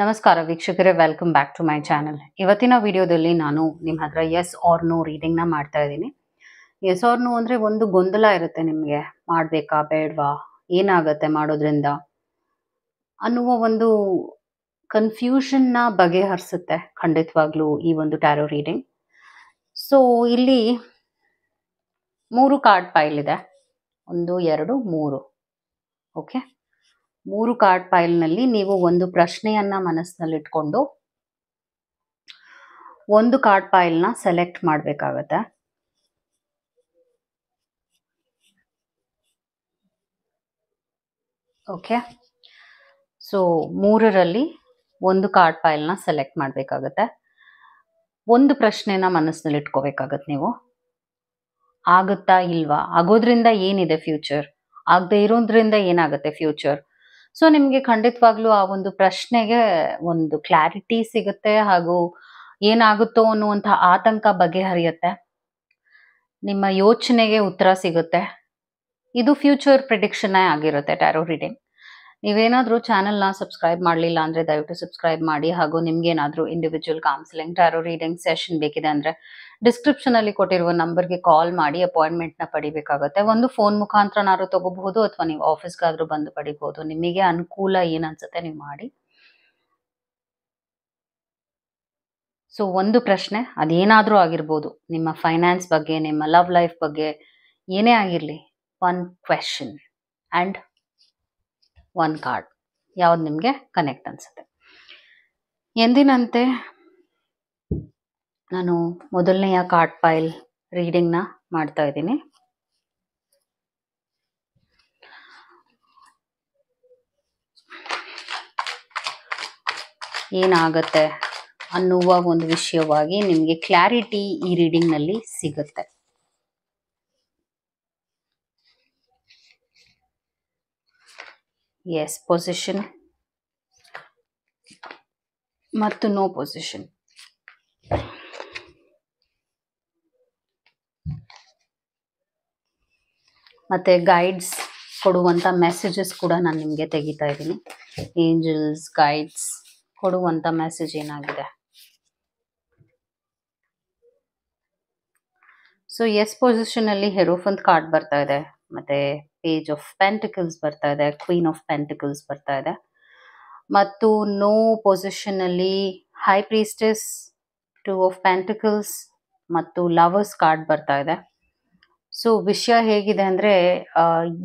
ನಮಸ್ಕಾರ ವೀಕ್ಷಕರೇ welcome back to my channel ಇವತ್ತಿನ ವಿಡಿಯೋದಲ್ಲಿ ನಾನು ನಿಮ್ಮ ಹತ್ರ ಎಸ್ ಆರ್ ನೋ ರೀಡಿಂಗ್ನ ಮಾಡ್ತಾ ಇದ್ದೀನಿ ಎಸ್ ಆರ್ ನೋ ಅಂದರೆ ಒಂದು ಗೊಂದಲ ಇರುತ್ತೆ ನಿಮಗೆ ಮಾಡಬೇಕಾ ಬೇಡವಾ ಏನಾಗುತ್ತೆ ಮಾಡೋದ್ರಿಂದ ಅನ್ನುವ ಒಂದು ಕನ್ಫ್ಯೂಷನ್ನ ಬಗೆಹರಿಸುತ್ತೆ ಖಂಡಿತವಾಗ್ಲೂ ಈ ಒಂದು ಟ್ಯಾರೋ ರೀಡಿಂಗ್ ಸೊ ಇಲ್ಲಿ ಮೂರು ಕಾರ್ಡ್ ಪೈಲ್ ಇದೆ ಒಂದು ಎರಡು ಮೂರು ಓಕೆ ಮೂರು ಕಾರ್ಡ್ ಫೈಲ್ನಲ್ಲಿ ನೀವು ಒಂದು ಮನಸ್ಸಿನಲ್ಲಿ ಮನಸ್ಸಿನಲ್ಲಿಟ್ಕೊಂಡು ಒಂದು ಕಾರ್ಡ್ ಪೈಲ್ನ ಸೆಲೆಕ್ಟ್ ಮಾಡಬೇಕಾಗತ್ತೆ ಓಕೆ ಸೊ ಮೂರರಲ್ಲಿ ಒಂದು ಕಾರ್ಡ್ ಪೈಲ್ನ ಸೆಲೆಕ್ಟ್ ಮಾಡಬೇಕಾಗತ್ತೆ ಒಂದು ಪ್ರಶ್ನೆನ ಮನಸ್ಸಿನಲ್ಲಿ ಇಟ್ಕೋಬೇಕಾಗತ್ತೆ ನೀವು ಆಗುತ್ತಾ ಇಲ್ವಾ ಆಗೋದ್ರಿಂದ ಏನಿದೆ ಫ್ಯೂಚರ್ ಆಗದೆ ಇರೋದ್ರಿಂದ ಏನಾಗುತ್ತೆ ಫ್ಯೂಚರ್ ಸೊ ನಿಮ್ಗೆ ಖಂಡಿತವಾಗ್ಲೂ ಆ ಒಂದು ಪ್ರಶ್ನೆಗೆ ಒಂದು ಕ್ಲಾರಿಟಿ ಸಿಗುತ್ತೆ ಹಾಗೂ ಏನಾಗುತ್ತೋ ಅನ್ನುವಂತಹ ಆತಂಕ ಬಗೆಹರಿಯುತ್ತೆ ನಿಮ್ಮ ಯೋಚನೆಗೆ ಉತ್ತರ ಸಿಗುತ್ತೆ ಇದು ಫ್ಯೂಚರ್ ಪ್ರಿಡಿಕ್ಷನ್ ಆಗಿರುತ್ತೆ ಟ್ಯಾರೋ ರೀಡಿಂಗ್ ನೀವೇನಾದರೂ ಚಾನಲ್ನ ಸಬ್ಸ್ಕ್ರೈಬ್ ಮಾಡಲಿಲ್ಲ ಅಂದರೆ ದಯವಿಟ್ಟು ಸಬ್ಸ್ಕ್ರೈಬ್ ಮಾಡಿ ಹಾಗೂ ಏನಾದರೂ individual counselling tarot reading session ಬೇಕಿದೆ ಅಂದರೆ ಅಲ್ಲಿ ಕೊಟ್ಟಿರುವ ನಂಬರ್ಗೆ ಕಾಲ್ ಮಾಡಿ ಅಪಾಯಿಂಟ್ಮೆಂಟ್ ನ ಪಡಿಬೇಕಾಗುತ್ತೆ ಒಂದು ಫೋನ್ ಮುಖಾಂತರನಾದ್ರು ತಗೋಬಹುದು ಅಥವಾ ನೀವು ಆಫೀಸ್ಗಾದರೂ ಬಂದು ಪಡಿಬಹುದು ನಿಮಗೆ ಅನುಕೂಲ ಏನನ್ಸುತ್ತೆ ನೀವು ಮಾಡಿ ಸೊ ಒಂದು ಪ್ರಶ್ನೆ ಅದೇನಾದರೂ ಆಗಿರ್ಬೋದು ನಿಮ್ಮ ಫೈನಾನ್ಸ್ ಬಗ್ಗೆ ನಿಮ್ಮ ಲವ್ ಲೈಫ್ ಬಗ್ಗೆ ಏನೇ ಆಗಿರಲಿ one question and one card ಯಾವ್ದು ನಿಮಗೆ ಕನೆಕ್ಟ್ ಅನಿಸುತ್ತೆ ಎಂದಿನಂತೆ ನಾನು ಮೊದಲನೆಯ ಕಾರ್ಡ್ ಫೈಲ್ ರೀಡಿಂಗ್ನ ಮಾಡ್ತಾ ಇದ್ದೀನಿ ಏನಾಗತ್ತೆ ಅನ್ನುವ ಒಂದು ವಿಷಯವಾಗಿ ನಿಮಗೆ ಕ್ಲಾರಿಟಿ ಈ ರೀಡಿಂಗ್ನಲ್ಲಿ ಸಿಗುತ್ತೆ ಎಸ್ ಪೊಸಿಷನ್ ಮತ್ತು ನೋ ಪೊಸಿಷನ್ ಮತ್ತೆ ಗೈಡ್ಸ್ ಕೊಡುವಂಥ ಮೆಸೇಜಸ್ ಕೂಡ ನಾನು ನಿಮಗೆ ತೆಗಿತಾ ಇದ್ದೀನಿ ಏಂಜಲ್ಸ್ ಗೈಡ್ಸ್ ಕೊಡುವಂಥ ಮೆಸೇಜ್ ಏನಾಗಿದೆ ಸೊ ಎಸ್ ಪೊಸಿಷನಲ್ಲಿ ಹೆರೋಫಂತ್ ಕಾರ್ಡ್ ಬರ್ತಾ ಇದೆ ಮತ್ತೆ ಪೇಜ್ ಆಫ್ ಪೆಂಟಿಕಲ್ಸ್ ಬರ್ತಾ ಇದೆ ಕ್ವೀನ್ ಆಫ್ ಪೆಂಟಿಕಲ್ಸ್ ಬರ್ತಾ ಇದೆ ಮತ್ತು ನೋ ಪೊಸಿಷನ್ ಅಲ್ಲಿ high priestess two of pentacles ಮತ್ತು ಲವರ್ಸ್ ಕಾರ್ಡ್ ಬರ್ತಾ ಇದೆ ಸೊ ವಿಷಯ ಹೇಗಿದೆ ಅಂದ್ರೆ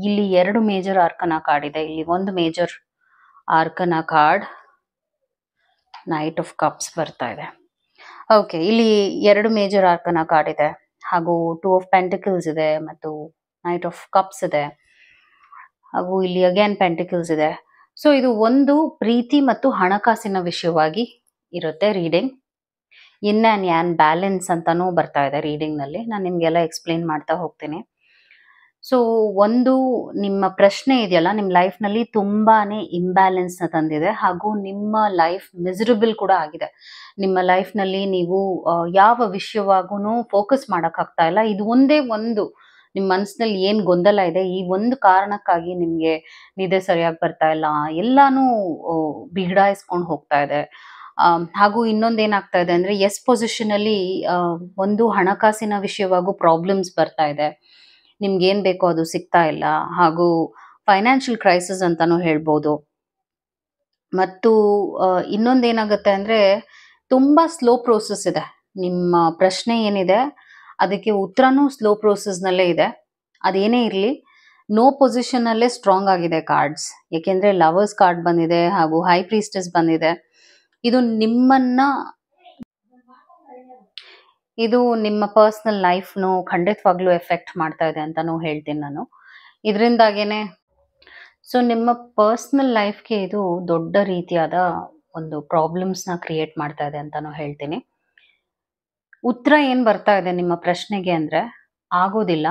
ಇಲ್ಲಿ ಎರಡು ಮೇಜರ್ ಆರ್ಕನ ಕಾರ್ಡ್ ಇದೆ ಇಲ್ಲಿ ಒಂದು major arcana card knight of cups ಬರ್ತಾ ಇದೆ ಓಕೆ ಇಲ್ಲಿ ಎರಡು ಮೇಜರ್ ಆರ್ಕನ ಕಾರ್ಡ್ ಇದೆ ಹಾಗೂ ಟೂ ಆಫ್ ಪ್ಯಾಂಟಿಕಲ್ಸ್ ಇದೆ ಮತ್ತು ನೈಟ್ ಆಫ್ ಕಪ್ಸ್ ಇದೆ ಹಾಗೂ ಇಲ್ಲಿ ಅಗೇನ್ ಪೆಂಟಿಕಲ್ಸ್ ಇದೆ ಸೊ ಇದು ಒಂದು ಪ್ರೀತಿ ಮತ್ತು ಹಣಕಾಸಿನ ವಿಷಯವಾಗಿ ಇರುತ್ತೆ reading in and an balance ಅಂತಾನೂ ಬರ್ತಾ ಇದೆ ರೀಡಿಂಗ್ನಲ್ಲಿ ನಾನು ನಿಮಗೆಲ್ಲ ಎಕ್ಸ್ಪ್ಲೇನ್ ಮಾಡ್ತಾ ಹೋಗ್ತೀನಿ ಸೊ ಒಂದು ನಿಮ್ಮ ಪ್ರಶ್ನೆ ಇದೆಯಲ್ಲ ನಿಮ್ಮ ಲೈಫ್ನಲ್ಲಿ ತುಂಬಾನೇ ಇಂಬ್ಯಾಲೆನ್ಸ್ನ ತಂದಿದೆ ಹಾಗೂ ನಿಮ್ಮ ಲೈಫ್ ಮಿಸರಬಲ್ ಕೂಡ ಆಗಿದೆ ನಿಮ್ಮ ಲೈಫ್ನಲ್ಲಿ ನೀವು ಯಾವ ವಿಷಯವಾಗೂ ಫೋಕಸ್ ಮಾಡೋಕ್ಕಾಗ್ತಾ ಇಲ್ಲ ಇದು ಒಂದೇ ಒಂದು ನಿಮ್ಮ ಮನಸ್ಸಿನಲ್ಲಿ ಏನ್ ಗೊಂದಲ ಇದೆ ಈ ಒಂದು ಕಾರಣಕ್ಕಾಗಿ ನಿಮ್ಗೆ ನಿದ್ದೆ ಸರಿಯಾಗಿ ಬರ್ತಾ ಇಲ್ಲ ಎಲ್ಲಾನು ಬಿಗಡಾಯಿಸ್ಕೊಂಡು ಹೋಗ್ತಾ ಇದೆ ಹಾಗೂ ಇನ್ನೊಂದೇನಾಗ್ತಾ ಇದೆ ಅಂದ್ರೆ ಎಸ್ ಪೊಸಿಷನ್ ಅಲ್ಲಿ ಒಂದು ಹಣಕಾಸಿನ ವಿಷಯವಾಗೂ ಪ್ರಾಬ್ಲಮ್ಸ್ ಬರ್ತಾ ಇದೆ ನಿಮ್ಗೆ ಏನ್ ಬೇಕೋ ಅದು ಸಿಗ್ತಾ ಇಲ್ಲ ಹಾಗೂ ಫೈನಾನ್ಷಿಯಲ್ ಕ್ರೈಸಿಸ್ ಅಂತಾನೂ ಹೇಳ್ಬೋದು ಮತ್ತು ಏನಾಗುತ್ತೆ ಅಂದ್ರೆ ತುಂಬಾ ಸ್ಲೋ ಪ್ರೋಸೆಸ್ ಇದೆ ನಿಮ್ಮ ಪ್ರಶ್ನೆ ಏನಿದೆ ಅದಕ್ಕೆ ಉತ್ತರನೂ ಸ್ಲೋ ನಲ್ಲೇ ಇದೆ ಅದೇನೇ ಇರಲಿ ನೋ ಪೊಸಿಷನ್ನಲ್ಲೇ ಸ್ಟ್ರಾಂಗ್ ಆಗಿದೆ ಕಾರ್ಡ್ಸ್ ಯಾಕೆಂದ್ರೆ ಲವರ್ಸ್ ಕಾರ್ಡ್ ಬಂದಿದೆ ಹಾಗೂ ಹೈ ಪ್ರೀಸ್ಟಸ್ ಬಂದಿದೆ ಇದು ನಿಮ್ಮನ್ನ ಇದು ನಿಮ್ಮ ಪರ್ಸ್ನಲ್ ಲೈಫ್ನು ಖಂಡಿತವಾಗ್ಲೂ ಎಫೆಕ್ಟ್ ಮಾಡ್ತಾ ಇದೆ ಅಂತಲೂ ಹೇಳ್ತೀನಿ ನಾನು ಇದರಿಂದಾಗೇನೆ ಸೊ ನಿಮ್ಮ ಪರ್ಸ್ನಲ್ ಲೈಫ್ಗೆ ಇದು ದೊಡ್ಡ ರೀತಿಯಾದ ಒಂದು ಪ್ರಾಬ್ಲಮ್ಸ್ನ ಕ್ರಿಯೇಟ್ ಮಾಡ್ತಾ ಇದೆ ಅಂತಲೂ ಹೇಳ್ತೀನಿ ಉತ್ತರ ಏನು ಬರ್ತಾ ಇದೆ ನಿಮ್ಮ ಪ್ರಶ್ನೆಗೆ ಅಂದ್ರೆ ಆಗೋದಿಲ್ಲ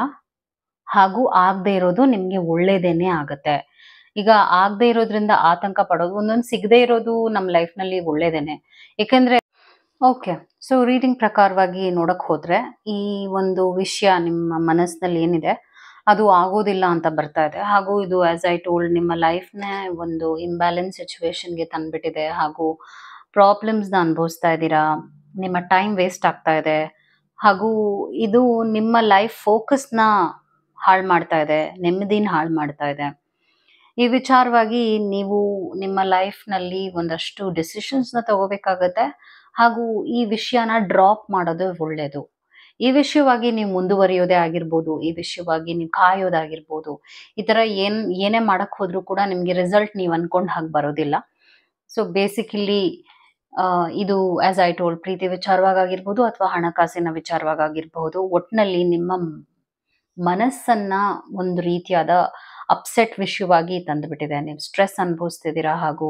ಹಾಗೂ ಆಗದೆ ಇರೋದು ನಿಮಗೆ ಒಳ್ಳೇದೇನೆ ಆಗತ್ತೆ ಈಗ ಆಗದೆ ಇರೋದ್ರಿಂದ ಆತಂಕ ಪಡೋದು ಒಂದೊಂದು ಸಿಗದೆ ಇರೋದು ನಮ್ಮ ನಲ್ಲಿ ಒಳ್ಳೇದೇನೆ ಏಕೆಂದರೆ ಓಕೆ ಸೊ ರೀಡಿಂಗ್ ಪ್ರಕಾರವಾಗಿ ನೋಡಕ್ಕೆ ಹೋದ್ರೆ ಈ ಒಂದು ವಿಷಯ ನಿಮ್ಮ ಮನಸ್ಸಿನಲ್ಲಿ ಏನಿದೆ ಅದು ಆಗೋದಿಲ್ಲ ಅಂತ ಬರ್ತಾ ಇದೆ ಹಾಗೂ ಇದು ಆ್ಯಸ್ ಐ ಟೋಲ್ಡ್ ನಿಮ್ಮ ಲೈಫ್ನೇ ಒಂದು ಇಂಬ್ಯಾಲೆನ್ಸ್ ಸಿಚುವೇಶನ್ಗೆ ತಂದ್ಬಿಟ್ಟಿದೆ ಹಾಗೂ ಪ್ರಾಬ್ಲಮ್ಸ್ನ ಅನುಭವಿಸ್ತಾ ಇದ್ದೀರಾ ನಿಮ್ಮ ಟೈಮ್ ವೇಸ್ಟ್ ಆಗ್ತಾ ಇದೆ ಹಾಗೂ ಇದು ನಿಮ್ಮ ಲೈಫ್ ಫೋಕಸ್ನ ಹಾಳು ಮಾಡ್ತಾ ಇದೆ ನೆಮ್ಮದಿನ ಹಾಳು ಮಾಡ್ತಾ ಇದೆ ಈ ವಿಚಾರವಾಗಿ ನೀವು ನಿಮ್ಮ ಲೈಫ್ನಲ್ಲಿ ಒಂದಷ್ಟು ಡಿಸಿಷನ್ಸ್ನ ತಗೋಬೇಕಾಗತ್ತೆ ಹಾಗೂ ಈ ವಿಷಯನ ಡ್ರಾಪ್ ಮಾಡೋದು ಒಳ್ಳೆಯದು ಈ ವಿಷಯವಾಗಿ ನೀವು ಮುಂದುವರಿಯೋದೇ ಆಗಿರ್ಬೋದು ಈ ವಿಷಯವಾಗಿ ನೀವು ಕಾಯೋದಾಗಿರ್ಬೋದು ಈ ಥರ ಏನ್ ಏನೇ ಮಾಡೋಕ್ಕೆ ಹೋದರೂ ಕೂಡ ನಿಮಗೆ ರಿಸಲ್ಟ್ ನೀವು ಅಂದ್ಕೊಂಡು ಹಾಗೆ ಬರೋದಿಲ್ಲ ಸೊ ಬೇಸಿಕಲಿ ಇದು ಆಸ್ ಐ ಟೋಲ್ ಪ್ರೀತಿ ವಿಚಾರವಾಗಿರ್ಬೋದು ಅಥವಾ ಹಣಕಾಸಿನ ವಿಚಾರವಾಗಿರ್ಬಹುದು ಒಟ್ನಲ್ಲಿ ನಿಮ್ಮ ಮನಸ್ಸನ್ನ ಒಂದು ರೀತಿಯಾದ ಅಪ್ಸೆಟ್ ವಿಷಯವಾಗಿ ತಂದುಬಿಟ್ಟಿದೆ ನೀವು ಸ್ಟ್ರೆಸ್ ಅನುಭವಿಸ್ತಿದ್ದೀರಾ ಹಾಗೂ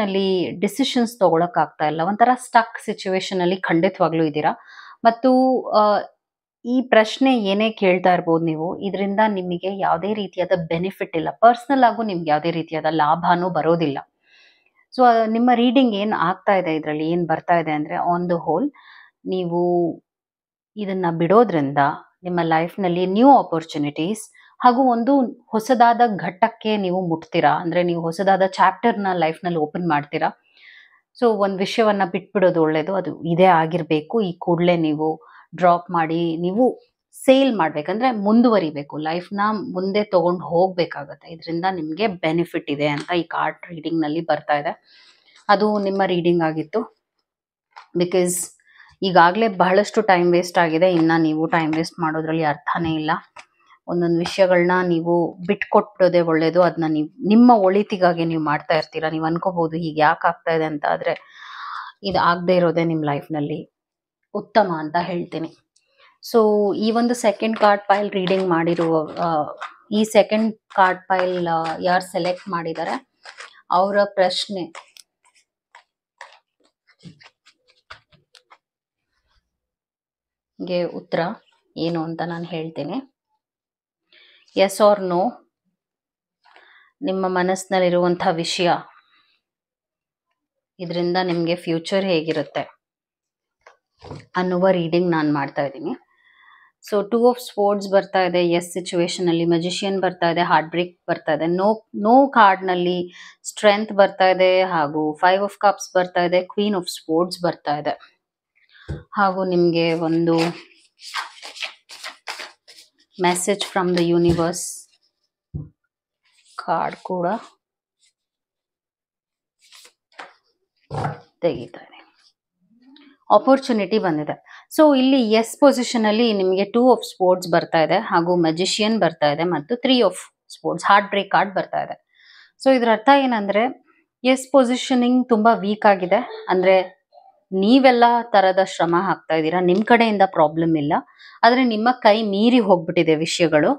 ನಲ್ಲಿ ಡಿಸಿಷನ್ಸ್ ಆಗ್ತಾ ಇಲ್ಲ ಒಂಥರ ಸ್ಟಕ್ ಅಲ್ಲಿ ಖಂಡಿತವಾಗ್ಲೂ ಇದ್ದೀರಾ ಮತ್ತು ಈ ಪ್ರಶ್ನೆ ಏನೇ ಕೇಳ್ತಾ ಇರ್ಬೋದು ನೀವು ಇದರಿಂದ ನಿಮಗೆ ಯಾವುದೇ ರೀತಿಯಾದ ಬೆನಿಫಿಟ್ ಇಲ್ಲ ಪರ್ಸ್ನಲ್ ಆಗು ನಿಮ್ಗೆ ಯಾವುದೇ ರೀತಿಯಾದ ಲಾಭನೂ ಬರೋದಿಲ್ಲ ಸೊ ನಿಮ್ಮ ರೀಡಿಂಗ್ ಏನು ಆಗ್ತಾ ಇದೆ ಇದರಲ್ಲಿ ಏನು ಬರ್ತಾ ಇದೆ ಅಂದರೆ ಆನ್ ದ ಹೋಲ್ ನೀವು ಇದನ್ನು ಬಿಡೋದ್ರಿಂದ ನಿಮ್ಮ ಲೈಫ್ನಲ್ಲಿ ನ್ಯೂ ಆಪರ್ಚುನಿಟೀಸ್ ಹಾಗೂ ಒಂದು ಹೊಸದಾದ ಘಟ್ಟಕ್ಕೆ ನೀವು ಮುಟ್ತೀರಾ ಅಂದರೆ ನೀವು ಹೊಸದಾದ ಚಾಪ್ಟರ್ನ ಲೈಫ್ನಲ್ಲಿ ಓಪನ್ ಮಾಡ್ತೀರಾ ಸೊ ಒಂದು ವಿಷಯವನ್ನು ಬಿಟ್ಬಿಡೋದು ಒಳ್ಳೆಯದು ಅದು ಇದೇ ಆಗಿರಬೇಕು ಈ ಕೂಡಲೇ ನೀವು ಡ್ರಾಪ್ ಮಾಡಿ ನೀವು ಸೇಲ್ ಮಾಡ್ಬೇಕಂದ್ರೆ ಮುಂದುವರಿಬೇಕು ಲೈಫ್ನ ಮುಂದೆ ತಗೊಂಡು ಹೋಗ್ಬೇಕಾಗತ್ತೆ ಇದರಿಂದ ನಿಮಗೆ ಬೆನಿಫಿಟ್ ಇದೆ ಅಂತ ಈ ಕಾರ್ಡ್ ರೀಡಿಂಗ್ ನಲ್ಲಿ ಬರ್ತಾ ಇದೆ ಅದು ನಿಮ್ಮ ರೀಡಿಂಗ್ ಆಗಿತ್ತು ಬಿಕಾಸ್ ಈಗಾಗಲೇ ಬಹಳಷ್ಟು ಟೈಮ್ ವೇಸ್ಟ್ ಆಗಿದೆ ಇನ್ನ ನೀವು ಟೈಮ್ ವೇಸ್ಟ್ ಮಾಡೋದ್ರಲ್ಲಿ ಅರ್ಥನೇ ಇಲ್ಲ ಒಂದೊಂದು ವಿಷಯಗಳನ್ನ ನೀವು ಬಿಟ್ಕೊಟ್ಟೋದೇ ಒಳ್ಳೇದು ಅದನ್ನ ನೀವು ನಿಮ್ಮ ಒಳಿತಿಗಾಗಿ ನೀವು ಮಾಡ್ತಾ ಇರ್ತೀರ ನೀವು ಅನ್ಕೋಬಹುದು ಹೀಗೆ ಯಾಕೆ ಆಗ್ತಾ ಇದೆ ಅಂತ ಆದ್ರೆ ಇದು ಆಗದೆ ಇರೋದೆ ನಿಮ್ಮ ಲೈಫ್ನಲ್ಲಿ ಉತ್ತಮ ಅಂತ ಹೇಳ್ತೀನಿ ಸೊ ಈ ಒಂದು ಸೆಕೆಂಡ್ ಕಾರ್ಡ್ ಪೈಲ್ ರೀಡಿಂಗ್ ಮಾಡಿರುವ ಈ ಸೆಕೆಂಡ್ ಕಾರ್ಡ್ ಪೈಲ್ ಯಾರು ಸೆಲೆಕ್ಟ್ ಮಾಡಿದ್ದಾರೆ ಅವರ ಪ್ರಶ್ನೆ ಗೆ ಉತ್ತರ ಏನು ಅಂತ ನಾನು ಹೇಳ್ತೀನಿ ಎಸ್ ಆರ್ ನೋ ನಿಮ್ಮ ಮನಸ್ಸಿನಲ್ಲಿರುವಂಥ ವಿಷಯ ಇದರಿಂದ ನಿಮಗೆ ಫ್ಯೂಚರ್ ಹೇಗಿರುತ್ತೆ ಅನ್ನುವ ರೀಡಿಂಗ್ ನಾನು ಮಾಡ್ತಾ ಇದ್ದೀನಿ ಸೊ ಟೂ ಆಫ್ ಸ್ಪೋರ್ಟ್ಸ್ ಬರ್ತಾ ಇದೆ ಎಸ್ ಸಿಚುವೇಶನ್ ಅಲ್ಲಿ ಮೆಜಿಷಿಯನ್ ಬರ್ತಾ ಇದೆ ಹಾರ್ಟ್ ಬ್ರೇಕ್ ಬರ್ತಾ ಇದೆ ನೋ ನೋ ಕಾರ್ಡ್ ನಲ್ಲಿ ಸ್ಟ್ರೆಂತ್ ಬರ್ತಾ ಇದೆ ಹಾಗೂ ಫೈವ್ ಆಫ್ ಕಪ್ಸ್ ಬರ್ತಾ ಇದೆ ಕ್ವೀನ್ ಆಫ್ ಸ್ಪೋರ್ಟ್ಸ್ ಬರ್ತಾ ಇದೆ ಹಾಗೂ ನಿಮಗೆ ಒಂದು message from the universe card ಕೂಡ ತೆಗಿತಾರೆ ಆಪರ್ಚುನಿಟಿ ಬಂದಿದೆ ಸೊ ಇಲ್ಲಿ ಎಸ್ ಪೊಸಿಷನ್ ಅಲ್ಲಿ ನಿಮಗೆ ಟೂ ಆಫ್ ಸ್ಪೋರ್ಟ್ಸ್ ಬರ್ತಾ ಇದೆ ಹಾಗೂ ಮೆಜಿಷಿಯನ್ ಬರ್ತಾ ಇದೆ ಮತ್ತು three of swords heartbreak card ಬರ್ತಾ ಇದೆ ಸೊ ಇದ್ರ ಅರ್ಥ ಏನಂದ್ರೆ ಎಸ್ ಪೊಸಿಷನಿಂಗ್ ತುಂಬಾ ವೀಕ್ ಆಗಿದೆ ಅಂದ್ರೆ ನೀವೆಲ್ಲ ತರದ ಶ್ರಮ ಹಾಕ್ತಾ ಇದ್ದೀರಾ ನಿಮ್ ಕಡೆಯಿಂದ ಪ್ರಾಬ್ಲಮ್ ಇಲ್ಲ ಆದ್ರೆ ನಿಮ್ಮ ಕೈ ಮೀರಿ ಹೋಗ್ಬಿಟ್ಟಿದೆ ವಿಷಯಗಳು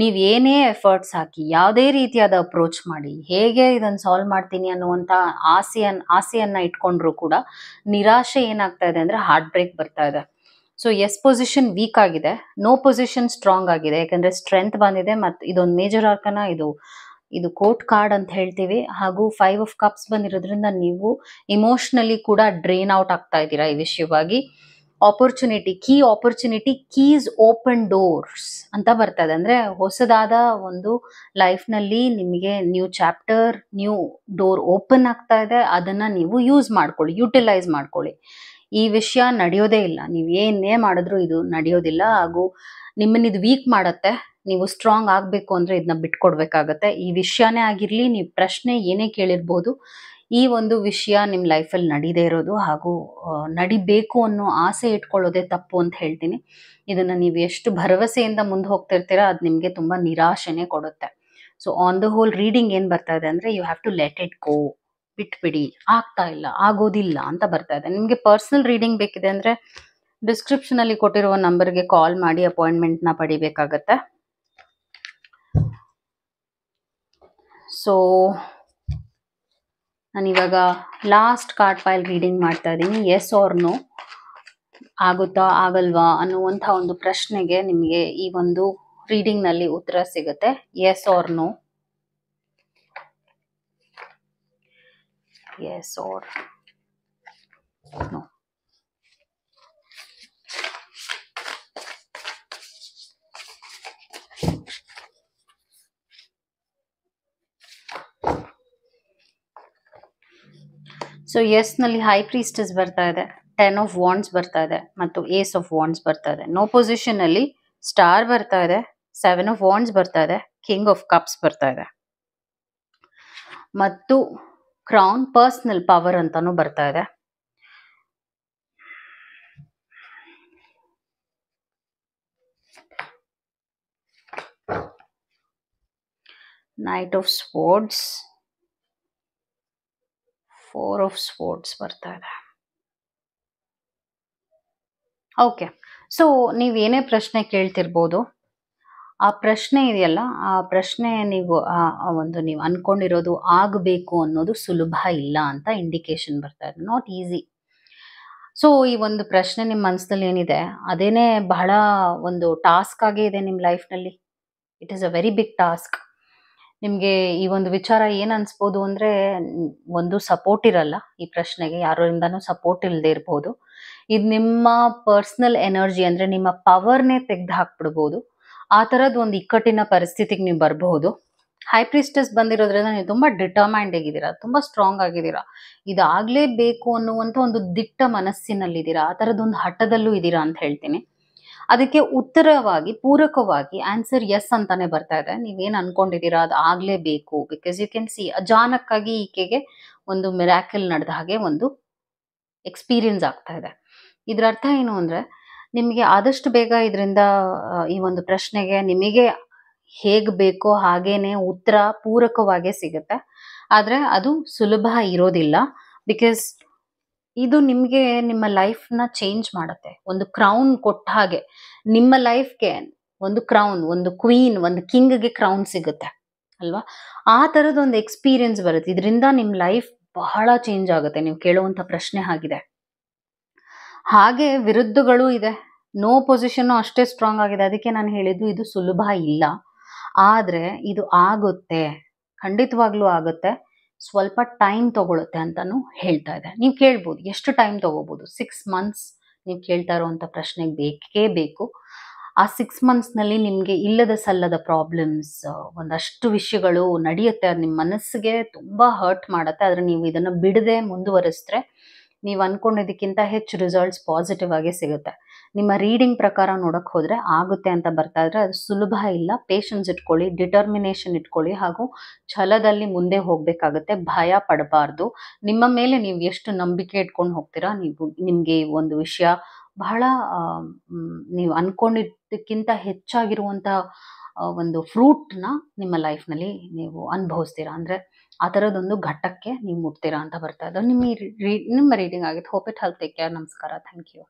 ನೀವ್ ಏನೇ ಎಫರ್ಟ್ಸ್ ಹಾಕಿ ಯಾವುದೇ ರೀತಿಯಾದ ಅಪ್ರೋಚ್ ಮಾಡಿ ಹೇಗೆ ಇದನ್ನ ಸಾಲ್ವ್ ಮಾಡ್ತೀನಿ ಅನ್ನುವಂತ ಆಸೆಯನ್ನ ಆಸೆಯನ್ನ ಇಟ್ಕೊಂಡ್ರು ಕೂಡ ನಿರಾಶೆ ಏನಾಗ್ತಾ ಇದೆ ಅಂದ್ರೆ ಹಾರ್ಟ್ ಬ್ರೇಕ್ ಬರ್ತಾ ಇದೆ ಸೊ ಎಸ್ ಪೊಸಿಷನ್ ವೀಕ್ ಆಗಿದೆ ನೋ ಪೊಸಿಷನ್ ಸ್ಟ್ರಾಂಗ್ ಆಗಿದೆ ಯಾಕಂದ್ರೆ ಸ್ಟ್ರೆಂತ್ ಬಂದಿದೆ ಮತ್ತೆ ಇದೊಂದು ಮೇಜರ್ ಆರ್ಕನ ಇದು ಇದು ಕೋರ್ಟ್ ಕಾರ್ಡ್ ಅಂತ ಹೇಳ್ತೀವಿ ಹಾಗೂ ಫೈವ್ ಆಫ್ ಕಪ್ಸ್ ಬಂದಿರೋದ್ರಿಂದ ನೀವು ಇಮೋಷ್ನಲಿ ಕೂಡ ಡ್ರೈನ್ ಔಟ್ ಆಗ್ತಾ ಇದ್ದೀರಾ ಈ ವಿಷಯವಾಗಿ opportunity key opportunity keys open doors ಅಂತ ಇದೆ ಅಂದ್ರೆ ಹೊಸದಾದ ಒಂದು ಲೈಫ್ ನಲ್ಲಿ ನಿಮಗೆ new chapter new door open ಆಗ್ತಾ ಇದೆ ಅದನ್ನ ನೀವು ಯೂಸ್ ಮಾಡ್ಕೊಳ್ಳಿ ಯುಟಿಲೈಸ್ ಮಾಡ್ಕೊಳ್ಳಿ ಈ ವಿಷಯ ನಡೆಯೋದೇ ಇಲ್ಲ ನೀವು ಏನೇ ಮಾಡಿದ್ರೂ ಇದು ನಡೆಯೋದಿಲ್ಲ ಹಾಗೂ ನಿಮ್ಮನ್ನ ಇದು ವೀಕ್ ಮಾಡತ್ತೆ ನೀವು ಸ್ಟ್ರಾಂಗ್ ಆಗಬೇಕು ಅಂದ್ರೆ ಇದನ್ನ ಬಿಟ್ಕೊಡ್ಬೇಕಾಗತ್ತೆ ಈ ವಿಷಯನೇ ಆಗಿರಲಿ ನೀವು ಪ್ರಶ್ನೆ ಏನೇ ಕೇಳಿರ್ಬೋದು ಈ ಒಂದು ವಿಷಯ ನಿಮ್ಮ ಲೈಫಲ್ಲಿ ನಡೀದೇ ಇರೋದು ಹಾಗೂ ನಡಿಬೇಕು ಅನ್ನೋ ಆಸೆ ಇಟ್ಕೊಳ್ಳೋದೇ ತಪ್ಪು ಅಂತ ಹೇಳ್ತೀನಿ ಇದನ್ನ ನೀವು ಎಷ್ಟು ಭರವಸೆಯಿಂದ ಮುಂದೆ ಹೋಗ್ತಿರ್ತೀರಾ ಅದು ನಿಮಗೆ ತುಂಬ ನಿರಾಶೆನೇ ಕೊಡುತ್ತೆ so on the whole reading ಏನು ಬರ್ತಾ ಇದೆ ಅಂದರೆ you have to let it go ಬಿಟ್ಬಿಡಿ ಆಗ್ತಾ ಇಲ್ಲ ಆಗೋದಿಲ್ಲ ಅಂತ ಬರ್ತಾ ಇದೆ ನಿಮಗೆ ಪರ್ಸ್ನಲ್ ರೀಡಿಂಗ್ ಬೇಕಿದೆ ಅಂದರೆ ಡಿಸ್ಕ್ರಿಪ್ಷನಲ್ಲಿ ಕೊಟ್ಟಿರುವ ನಂಬರ್ಗೆ ಕಾಲ್ ಮಾಡಿ ಅಪಾಯಿಂಟ್ಮೆಂಟ್ನ ಪಡಿಬೇಕಾಗತ್ತೆ ಸೊ ನಾನಿವಾಗ ಲಾಸ್ಟ್ ಕಾರ್ಡ್ ಫೈಲ್ ರೀಡಿಂಗ್ ಮಾಡ್ತಾ ಇದ್ದೀನಿ ಎಸ್ ಆರ್ ಆಗುತ್ತಾ ಆಗಲ್ವಾ ಅನ್ನುವಂಥ ಒಂದು ಪ್ರಶ್ನೆಗೆ ನಿಮಗೆ ಈ ಒಂದು ರೀಡಿಂಗ್ನಲ್ಲಿ ಉತ್ತರ ಸಿಗುತ್ತೆ yes or yes or no so ನಲ್ಲಿ ಹೈ ಪ್ರೀಸ್ಟಸ್ ಬರ್ತಾ ಇದೆ ಟೆನ್ ಆಫ್ ವಾಂಡ್ಸ್ ಬರ್ತಾ ಇದೆ ಮತ್ತು ಏಸ್ ಆಫ್ ವಾಂಡ್ಸ್ ಬರ್ತಾ ಇದೆ ನೋ ಪೊಸಿಷನ್ ಅಲ್ಲಿ ಸ್ಟಾರ್ ಬರ್ತಾ ಇದೆ ಸೆವೆನ್ ಆಫ್ ವಾಂಡ್ಸ್ ಬರ್ತಾ ಇದೆ ಕಿಂಗ್ ಆಫ್ ಕಪ್ಸ್ ಬರ್ತಾ ಇದೆ ಮತ್ತು ಕ್ರೌನ್ ಪರ್ಸ್ನಲ್ ಪವರ್ ಅಂತಾನು ಬರ್ತಾ ಇದೆ knight of swords four of swords ಬರ್ತಾ ಇದೆ ಓಕೆ ಸೊ ನೀವೇನೇ ಪ್ರಶ್ನೆ ಕೇಳ್ತಿರ್ಬೋದು ಆ ಪ್ರಶ್ನೆ ಇದೆಯಲ್ಲ ಆ ಪ್ರಶ್ನೆ ನೀವು ಒಂದು ನೀವು ಅನ್ಕೊಂಡಿರೋದು ಆಗಬೇಕು ಅನ್ನೋದು ಸುಲಭ ಇಲ್ಲ ಅಂತ ಇಂಡಿಕೇಶನ್ ಬರ್ತಾ ಇದೆ ನಾಟ್ ಈಸಿ ಸೊ ಈ ಒಂದು ಪ್ರಶ್ನೆ ನಿಮ್ಮ ಮನಸ್ಸಲ್ಲಿ ಏನಿದೆ ಅದೇನೇ ಬಹಳ ಒಂದು ಟಾಸ್ಕ್ ಆಗೇ ಇದೆ ನಿಮ್ಮ ಲೈಫ್ನಲ್ಲಿ it is a very big task ನಿಮಗೆ ಈ ಒಂದು ವಿಚಾರ ಏನು ಅನ್ಸ್ಬೋದು ಅಂದರೆ ಒಂದು ಸಪೋರ್ಟ್ ಇರಲ್ಲ ಈ ಪ್ರಶ್ನೆಗೆ ಯಾರೋರಿಂದನೂ ಸಪೋರ್ಟ್ ಇಲ್ಲದೆ ಇರ್ಬೋದು ಇದು ನಿಮ್ಮ ಪರ್ಸ್ನಲ್ ಎನರ್ಜಿ ಅಂದರೆ ನಿಮ್ಮ ಪವರ್ನೇ ತೆಗೆದು ಹಾಕ್ಬಿಡ್ಬೋದು ಆ ಥರದ್ದು ಒಂದು ಇಕ್ಕಟ್ಟಿನ ಪರಿಸ್ಥಿತಿಗೆ ನೀವು ಬರಬಹುದು ಹೈ ಪ್ರಿಸ್ಟಸ್ ಬಂದಿರೋದ್ರಿಂದ ನೀವು ತುಂಬ ಡಿಟರ್ಮೈಂಡ್ ಆಗಿದ್ದೀರಾ ತುಂಬ ಸ್ಟ್ರಾಂಗ್ ಆಗಿದ್ದೀರಾ ಇದಾಗಲೇಬೇಕು ಅನ್ನುವಂಥ ಒಂದು ದಿಟ್ಟ ಮನಸ್ಸಿನಲ್ಲಿದ್ದೀರಾ ಆ ಥರದ್ದೊಂದು ಹಠದಲ್ಲೂ ಇದ್ದೀರಾ ಅಂತ ಹೇಳ್ತೀನಿ ಅದಕ್ಕೆ ಉತ್ತರವಾಗಿ ಪೂರಕವಾಗಿ ಆನ್ಸರ್ ಎಸ್ ಅಂತಾನೆ ಬರ್ತಾ ಇದೆ ನೀವೇನು ಅನ್ಕೊಂಡಿದ್ದೀರಾ ಅದು ಆಗಲೇಬೇಕು ಬಿಕಾಸ್ ಯು ಕ್ಯಾನ್ ಸಿ ಅಜಾನಕ್ಕಾಗಿ ಈಕೆಗೆ ಒಂದು ಮೆರಾಕೆಲ್ ನಡೆದ ಹಾಗೆ ಒಂದು ಎಕ್ಸ್ಪೀರಿಯನ್ಸ್ ಆಗ್ತಾ ಇದೆ ಇದರ ಅರ್ಥ ಏನು ಅಂದರೆ ನಿಮಗೆ ಆದಷ್ಟು ಬೇಗ ಇದರಿಂದ ಈ ಒಂದು ಪ್ರಶ್ನೆಗೆ ನಿಮಗೆ ಹೇಗೆ ಬೇಕೋ ಹಾಗೇನೆ ಉತ್ತರ ಪೂರಕವಾಗೇ ಸಿಗುತ್ತೆ ಆದರೆ ಅದು ಸುಲಭ ಇರೋದಿಲ್ಲ ಬಿಕಾಸ್ ಇದು ನಿಮಗೆ ನಿಮ್ಮ ಲೈಫ್ನ ಚೇಂಜ್ ಮಾಡುತ್ತೆ ಒಂದು ಕ್ರೌನ್ ಕೊಟ್ಟ ಹಾಗೆ ನಿಮ್ಮ ಲೈಫ್ಗೆ ಒಂದು ಕ್ರೌನ್ ಒಂದು ಕ್ವೀನ್ ಒಂದು ಕಿಂಗ್ಗೆ ಕ್ರೌನ್ ಸಿಗುತ್ತೆ ಅಲ್ವಾ ಆ ಥರದ ಒಂದು ಎಕ್ಸ್ಪೀರಿಯನ್ಸ್ ಬರುತ್ತೆ ಇದರಿಂದ ನಿಮ್ಮ ಲೈಫ್ ಬಹಳ ಚೇಂಜ್ ಆಗುತ್ತೆ ನೀವು ಕೇಳುವಂಥ ಪ್ರಶ್ನೆ ಆಗಿದೆ ಹಾಗೆ ವಿರುದ್ಧಗಳು ಇದೆ ನೋ ಪೊಸಿಷನ್ನು ಅಷ್ಟೇ ಸ್ಟ್ರಾಂಗ್ ಆಗಿದೆ ಅದಕ್ಕೆ ನಾನು ಹೇಳಿದ್ದು ಇದು ಸುಲಭ ಇಲ್ಲ ಆದರೆ ಇದು ಆಗುತ್ತೆ ಖಂಡಿತವಾಗ್ಲೂ ಆಗುತ್ತೆ ಸ್ವಲ್ಪ ಟೈಮ್ ತಗೊಳುತ್ತೆ ಅಂತಲೂ ಹೇಳ್ತಾ ಇದೆ ನೀವು ಕೇಳ್ಬೋದು ಎಷ್ಟು ಟೈಮ್ ತೊಗೋಬೋದು ಸಿಕ್ಸ್ ಮಂತ್ಸ್ ನೀವು ಕೇಳ್ತಾ ಇರೋವಂಥ ಪ್ರಶ್ನೆಗೆ ಬೇಕೇ ಬೇಕು ಆ ಸಿಕ್ಸ್ ಮಂತ್ಸ್ನಲ್ಲಿ ನಿಮಗೆ ಇಲ್ಲದ ಸಲ್ಲದ ಪ್ರಾಬ್ಲಮ್ಸ್ ಒಂದಷ್ಟು ವಿಷಯಗಳು ನಡೆಯುತ್ತೆ ಅದು ನಿಮ್ಮ ಮನಸ್ಸಿಗೆ ತುಂಬ ಹರ್ಟ್ ಮಾಡುತ್ತೆ ಆದರೆ ನೀವು ಇದನ್ನು ಬಿಡದೆ ಮುಂದುವರಿಸಿದ್ರೆ ನೀವು ಅನ್ಕೊಂಡಿದ್ದಕ್ಕಿಂತ ಹೆಚ್ಚು ರಿಸಲ್ಟ್ಸ್ ಪಾಸಿಟಿವ್ ಆಗಿ ಸಿಗುತ್ತೆ ನಿಮ್ಮ ರೀಡಿಂಗ್ ಪ್ರಕಾರ ನೋಡಕ್ಕೆ ಹೋದ್ರೆ ಆಗುತ್ತೆ ಅಂತ ಬರ್ತಾ ಇದ್ರೆ ಅದು ಸುಲಭ ಇಲ್ಲ ಪೇಷನ್ಸ್ ಇಟ್ಕೊಳ್ಳಿ ಡಿಟರ್ಮಿನೇಷನ್ ಇಟ್ಕೊಳ್ಳಿ ಹಾಗೂ ಛಲದಲ್ಲಿ ಮುಂದೆ ಹೋಗಬೇಕಾಗುತ್ತೆ ಭಯ ಪಡಬಾರ್ದು ನಿಮ್ಮ ಮೇಲೆ ನೀವು ಎಷ್ಟು ನಂಬಿಕೆ ಇಟ್ಕೊಂಡು ಹೋಗ್ತೀರಾ ನೀವು ನಿಮಗೆ ಒಂದು ವಿಷಯ ಬಹಳ ನೀವು ಅಂದ್ಕೊಂಡಿದ್ದಕ್ಕಿಂತ ಹೆಚ್ಚಾಗಿರುವಂಥ ಒಂದು ಫ್ರೂಟ್ನ ನಿಮ್ಮ ಲೈಫ್ನಲ್ಲಿ ನೀವು ಅನುಭವಿಸ್ತೀರಾ ಅಂದರೆ ಆ ಥರದ್ದೊಂದು ಘಟ್ಟಕ್ಕೆ ನೀವು ಮುಟ್ತೀರಾ ಅಂತ ಬರ್ತಾ ಇದೆ ನಿಮ್ಮ ನಿಮ್ಮ ರೀಡಿಂಗ್ ಆಗಿತ್ತು ಹೋಪ್ ಇಟ್ ಹೆಲ್ಪ್ ನಮಸ್ಕಾರ ಥ್ಯಾಂಕ್ ಯು